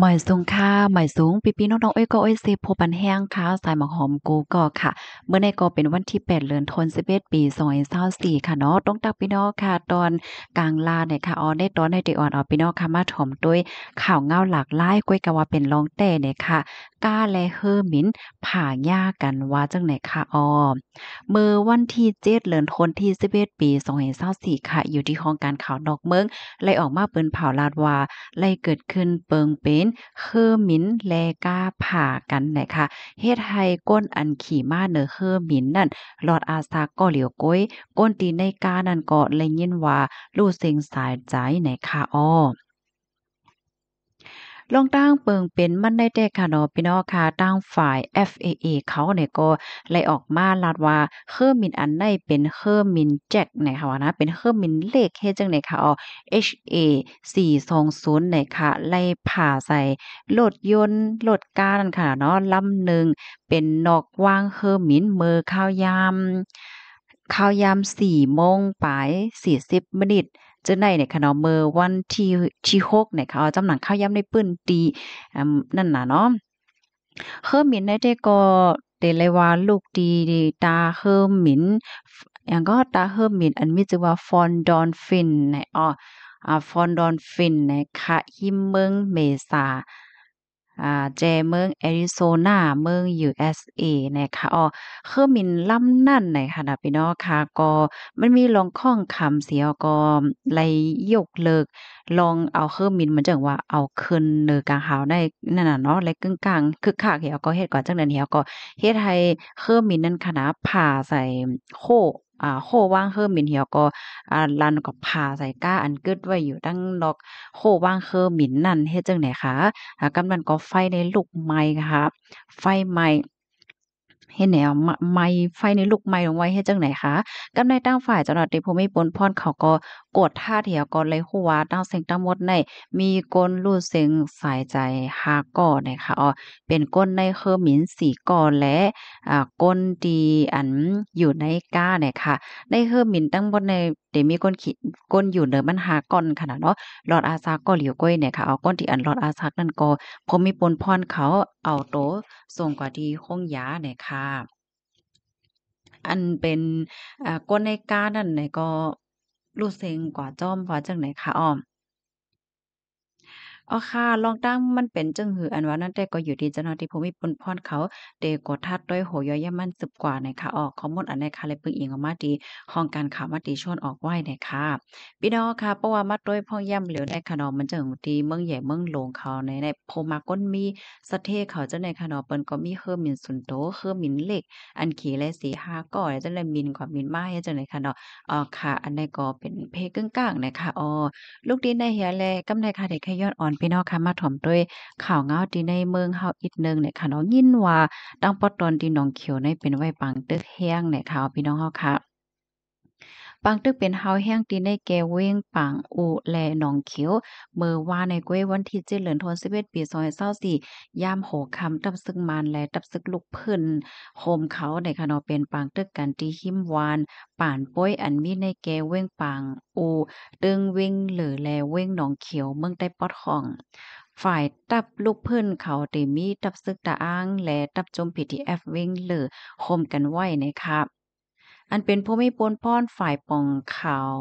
หมอยสูงค่าหมอยสูงปีปีน้องๆเอ้ยก็เอ้ยเซพบันแห้งค่ะสายหมอกหอมกูก็ค่ะ เมื่อในก็เป็นวันที่ 8เดือนธันวาคมปี2024ค่ะเนาะต้องตักพี่น้องค่ะตอนกลางลาเนี่ยค่ะออได้ตอนให้ตกอ่อนออกพี่น้องค่ะมาถมด้วยข่าวเงาหลากหลายก้วยกะว่าเป็นรองแต่เนี่ยค่ะก้าและเฮอร์มินผ่าหญ้ากันว่าจังไหนค่ะออเมื่อวันที่เจ็ดเดือนธันวาคมที่11ปี2024ค่ะ อยู่ที่ห้องการข่าวดอกเมืองเลยออกมาเปิ้นเผาลาดว่าเลยเกิดขึ้นเปิงเป็นนคือมินแลกาผ่ากันนะคะเฮ็ดให้ก้นอันขี่มาเนอคือมินนั่น หลอดอาสาก็เหลียวก้อย ก้น ตี ในกานั่น ก็ เลย ยินว่าลู่เสียงสายใจนะคะอ้อลองตั้งเปิงเป็นมันได้แต่ค่ะเนาะพี่น้องค่ะตั้งฝ่าย FAA เขาเนี่ยก็ไลยออกมาลาดว่าเครื่องมินอันได้เป็นเครื่องมินแจ็คนีคยค่ะนะเป็นเครื่องมินเลขเฮจังไหนค่ะอ๋อ HA 420เนี่ยค่ะ ไล่ผ่าใส่รถยนต์รถก้านั่นค่ะเนาะลำหนึ่งเป็นนอกว่างเครื่องมินเมือข้าวยามข้าวยามสี่โมงปลายสี่สิบมินิทเจ้าในเนี่ยขนมเมื่อวันที่ที่หกเนี่ยเขาจำหนังข้าวย้ำในปื้นตีนั่นน่ะเนาะเฮอร์มินได้ก็เดลยว่าลูกดี ตาเฮอร์มินอย่างก็ตาเฮอร์มินอันมีชื่อว่าฟอนดอนฟินเนี่ยอ๋อฟอนดอนฟินเนี่ยค่ะฮิมเมืองเมษา่าเจเมืองแอริโซนาเมือง USA นะคะอ๋อคือมินล้ำนั่นไหนค่ะนะพี่น้องค่ะก็มันมีลองข้องคำเสียก็ไลยกเลิก ลองเอาเครื่องมินมันจังว่าเอาคืนเนือกลางหาวได้นั่นน่ะเนาะไลกึ่งกลางคือขากเหี่ยวก็เฮ็ดก่อนจังนั้นเหี่ยวก็เฮ็ดให้เครื่องมินนั่นคณะผ่าใส่โคอ่าโคว่างเฮอมมินเหี่ยวก็อ่าลันก็ผ่าใส่ก้าอันกึดไว้อยู่ตั้งนอกโคว่างเฮอหมินนั่นเฮ็ดจังไหนคะอ่ากำนันก็ไฟในลูกไม้ค่ะ ไฟไม้เฮ็ดแนวไม้ไฟในลูกไม้ลงไว้เฮ็ดจังไหนคะกัาในตั้งฝ่ายจังหวัดในภูมิปนพรเขาก็กดท่าเถียวก่อนเลยหัวตั้งเสียงตั้งหมดในมีก้นลู่เสียงสายใจหาก่อนะคะอ๋อเป็นก้นในเคอหมินสีก่อและอ่าก้นดีอันอยู่ในก้าเนี่ยค่ะ ในเคอหมินตั้งหมดในเดี๋ยวมีก้นขีก้นอยู่เนื้อมันหาก่อนขนาดเนาะ หลอดอาซาก็เหลียวก้อยเนี่ยค่ะเอาก้นที่อันหลอดอาซากนั่นก็ผมมีปนพรเขาเอาโตส่งกว่าดีคงยาเนี่ยค่ะอันเป็นก้นในกานั่นไหนก็รู้เซงกว่าจ้อมว่าจังไหนคะอ้อมอ๋อค่ะ ลองตั้งมันเป็นจึงหืออันว่านั่นแต่ก็อยู่ดีเจ้าหน้าที่ภูมิปนพรเขาเตกดทัดด้วยโหยอยมันสืบกว่าในค่ะออกข้อมูลอันในค่ะเลยปึงอิงออกมาดีห้องการข่าวมาดีชวนออกไหวในค่ะพี่น้องค่ะเพราะว่ามาด้วยพ่องย่ำเหลือในคนอมันจึงดีเมืองใหญ่เมืองหลวงเขาในในโพมาก้นมีสะเทเขาเจ้าในคนอเปิ้นก็มีเฮอร์มินสุนโตเฮอร์มินเหล็ก อันขี่และสีห้าก่อและเจ้าในมินกว่ามินไม้เจ้าในค่ะนออ๋อค่ะ อันในก็เป็นเพกึ่งกลางในค่ะอ๋อลูกดนในเฮียเลกำในค่ะเด็กขย้อนอ่อนพี่น้องค่ะมาถ่อมด้วยข่าวเงาที่ในเมืองเฮาอีกนึงเนี่ยค่ะเนาะยินว่าตั้งปอตอนที่หนองเขียวในเป็นไว้ปัง ตึกแห้งเนี่ยค่ะพี่น้องเฮาค่ะปังตึกเป็นเฮาแห้งตีในแกเว้งปังอู แลหนองเขียวเมื่อว่าในก้วยวันที่เจ็ดเหลือนทนสิบเอ็ดปีซอยเศร้าสี่ยามโหคำตับซึกมานและตับซึกลูกเพื่นโฮมเขาในคณะเป็นปังตึกกันตีหิมวาน ป่าน ป้อย อันมีในแกเว้งปังอูตึงเว้งหรือแลเว้งหนองเขียวเมืองใต้ปอดของ ฝ่ายตับลูกเพื่นเขาเตมีตับซึกตาอ้างและตับจมพีทีเว้งหรือโคมกันไว้นะครับอันเป็นผู้มีปนป้อนฝ่ายป่องข่าว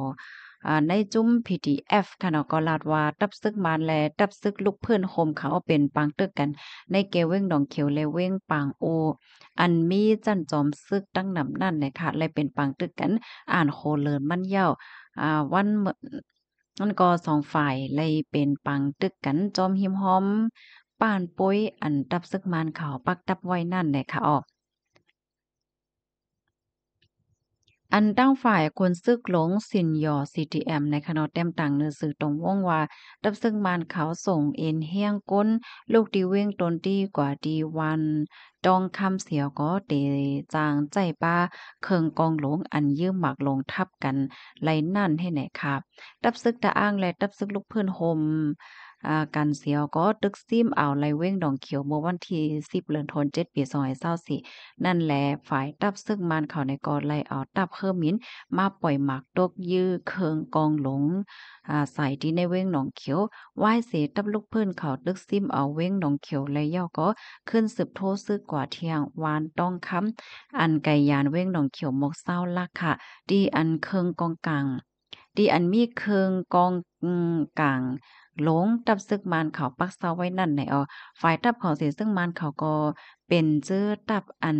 ในจุ้ม PDF ค่ะเนาะก็ลาดว่าตับซึกมานแลตับซึกลูกเพื่อนโฮมเขาเป็นปังตึกกัน ในเกเว้งดองเขียวเลเว้งปังโอ อันมีจันจอมซึกตั้งนำนั่นเลยค่ะเลยเป็นปังตึกกัน อ่านโคเลินมันเย่าอ่า วันเนั่นก็สองฝ่ายเลยเป็นปังตึกกัน จอมหิมหอมป่านปุ้ยอันตับซึกมานเขาปักตับไว้นั่นเลยค่ะออกอันตั้งฝ่ายคนซึกหลงสินยอ CTM ในขนอดแต้มต่างเนื้อสื่อตรงวงว่าดับซึ่งมานเขาส่งเอ็นเฮียงก้นลูกดีเว้งตนดีกว่าดีวันจองคำเสียก็เตจางใจป้า เคิงกองหลงอันยืมหมักลงทับกันไหลนั่นให้ไหนครับดับซึกตะอ้างและดับซึกลูกเพื่อนหมอ่า กัน เสียวก็ตึกซิมเอาวไรเว้งดองเขียวเมื่อวันที่10เดือนธันวาคมปี2ส2 4นั่นแหละฝ่ายตับซึ่งมันเขาในกอไลเอาตับเคอมินมาปล่อย หมักตกยื้อเคืองกองหลงอ่าใส่ที่ในเว้งหนองเขียวไหว้เสตับลูกพื้นเขาตึกซิมเอาเว้งหนองเขียวไรเย่อก็ขึ้นสืบโทษซึกกว่าเที่ยงวานต้องค้ำอันไก่ยานเว้งหนองเขียวมกเศร้าลักค่ะดีอันเคืองกองกังดีอันมีเคืองกองกังหลงตับซึก มานเขาปักเสาไว้นั่นในออฝ่ายตับเขาเสียซึ่งมานเขาก็ เป็นจื้อตับอัน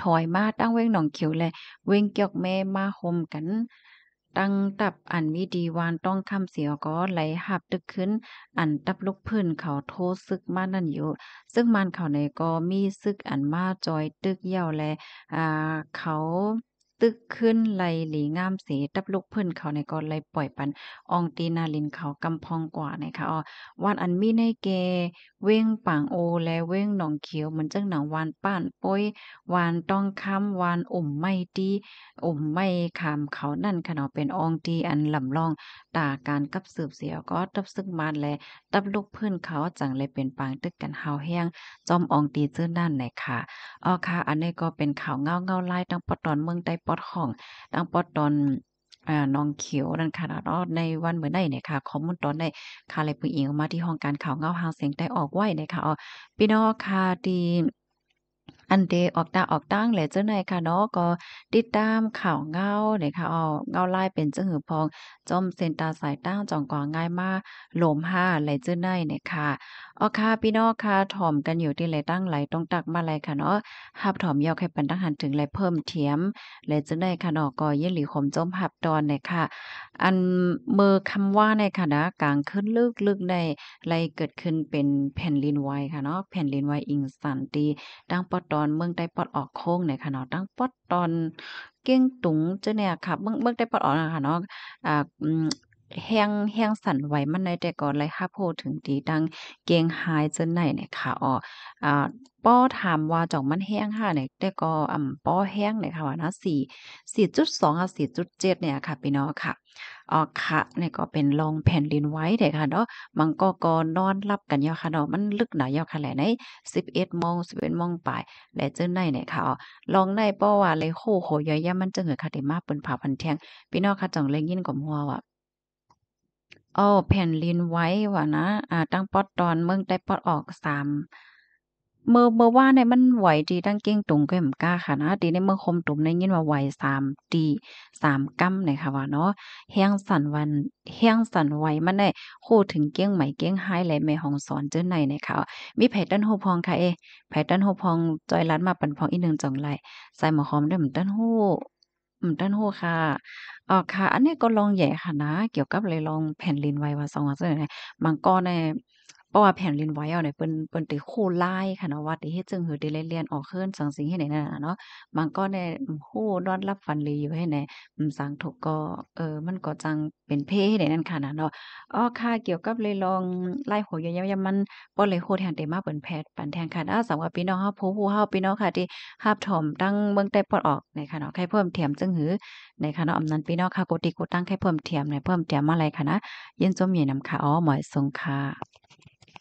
ถอยมาตั้งเว้งหนอง เขียวและเว้งเกี่ยวแม่มาโฮมกัน ตั้งตับอัน มี ดี วานต้องคำเสีย ก็ ไหลหับตึก ขึ้น อัน ตับลุกพื้นเขาโทษซึกมานั่นอยู่ ซึ่งมันเขาในก็มีซึกอันมาจอย ตึกเย่าและอ่า เขาตึกขึ้นไหลหลีงามเสตับลูกเพื่นเขาในก่อนไหลปล่อย ปันอองตีนาลินเขากำพองกว่านะคะอ๋อวันอัน มี ในเกเว้งปางโอและเว้งหนองเขียว เหมือน จัง หนังวานป้านป้อย วานต้องค้ำวานอ่มไม่ตีอ่มไม่ขามเขานั่นขนาเป็นออง ตีอันลำลองตาการกับสืบเสียก็ตับซึ่งมานและตับลูกเพื่อนเขาจังเลยเป็นปางตึกกันเฮาแห้งจอมอองตีเจ้อนั่นไหนค่ะอ๋อค่ะ อันนี้ก็เป็นข่าวเงาเงาไล่ตั้งปตอนเมืองใต้อดของดังปอดตอนน้องเขียวนั่นค่ะในวันเมื่อได้เนี่ยค่ะข้อมูลตอนได้ค่ะเลยพึ่งอิงออกมาที่ห้องการข่าวเงาหางเสียงได้ออกไหวเนี่ยค่ะพี่น้องค่ะดีอันเดออกตาออกตั้งแหละเจ้าหนค่ะเนาะก็ติดตามข่าวเงาเนี่ยค่ะเอาเงาไล่เป็นเจ้าหือพองจมเซนตาสายตั้งจ่องกว่าง่ายมากหลมห้าไหลเจ้าหนเนี่ยค่ะอาค่ะพี่น้องค่ะถ่อมกันอยู่ที่ไหลตั้งไหลตรงตักมาเลยค่ะเนาะหับถ่อมยอกให้ปันตั้งหันถึงไหลเพิ่มเทียมไหลเจ้าหนค่ะเนาะก็เยี่หลีขมจมหับตอนเนี่ยค่ะ อันมือคำว่าในค่ะนะกลางขึ้นลึกลึกในไหลเกิดขึ้นเป็นแผ่นลินไวค่ะเนาะแผ่นลินไวอิงสันตีตั้งปอตออนเมืองได้ปอดออกโค้งในขคะนาดตั้งปอดตอนเก้งตุงเจ้าเนี่ยค่ะเมืองเมืองได้ปอดออกนะคะเนาะอ่าแห้งแห้งสั่นไหวมันในแต่ก่อนเลยค่ะโพถึงดีดังเกียงหายจนไหนเนี่ยค่ะอ๋อ่าป้อถามว่าจ่องมันแห้งค่ะเนี่ยแต่ก็อ่ำป้อแห้งเนี่ยค่ะว่านะสี่สี่จุดสองกับสี่จุดเจ็ดเนี่ยค่ะ พี่น้องค่ะอ๋อค่ะนี่ก็เป็นลองแผ่นดินไหวเด็กค่ะเนาะมังก็กอนอนรับกันยาวค่ะเนาะมันลึกหนายาวค่ะแหละในสิบเอ็ดโมงสิบเอ็ดโมงไปและเจ้าในเนี่ยค่ะอลองในป้อว่าเลยโคโหย่อยมันจะเหงือค่ะดมาเปิ้นผ่าพันแทงพี่น้องค่ะจังเลยยินกับหัวว่าอ๋อแผ่นดินไหวว่ะนะอ่า ตั้งปอดตอนเมืองได้ปอดออกสามเมื่อเมื่อว่าในมันไหวดี ตั้งเก้งตุงก็เหมกล้าค่ะ นะ ดีในเมื่อคมตุ่มในยินว่าไหวสามดี สามกั้มเนี่ยค่ะ ว่าเนาะแห้งสันวัน แห้งสันไหวมันได้คู่ถึงเก้งใหม่เก้งไฮและแม่ห้องสอนเจ้าในเนี่ยค่ะ มีแผ่ด้านหูพองค่ะเอแผ่ด้านหูพองจอยรัดมาปั่นพองอีกหนึ่งจังไรใส่หมอหอมได้เหมือนด้านหูอืมด้านหัวค่ะอ๋อค่ะ อันนี้ก็ลองใหญ่ค่ะนะเกี่ยวกับเลยลองแผ่นลินไว้ว่าสองอันสนอเนี่ยบางก้อนเนี่ยเพราะว่าแผ่นลินไว้เอาเนี่ยเป็นเป็นตีโคไล่ค่ะเนาะว่าตีเฮ็ดจึงหือียนเรียนออกเคลื่อนสังสิงให้ไหนนั่นนะเนาะมันก็ใน้โหนอนรับฟันรีอยู่ให้ไหนสังถูกก็เออมันก็จังเป็นเพ่ให้ไหนนั่นค่ะนะเนาะอ้อค่ะเกี่ยวกับเลยลองไล่หัวยยามๆมันอนเลยโคแทนเดมาเปิ่นแพทปันแทงค่ะอ้าสังว่าพี่น้องเฮาผู้ผู้เฮาพี่น้องค่ะที่ฮับถอมตั้งเบิ่งแต่ปอดออกในค่ะเนาะใครเพิ่มเถียมจึงหือในค่ะเนาะอำนันพี่น้องค่ะกดติกดตั้งใครเพิ่มเถียมในเพิ่มเถียมมาอะไรค่ะนะยินจมเยญนนำค่ะอ๋อหมอยสงค่ะ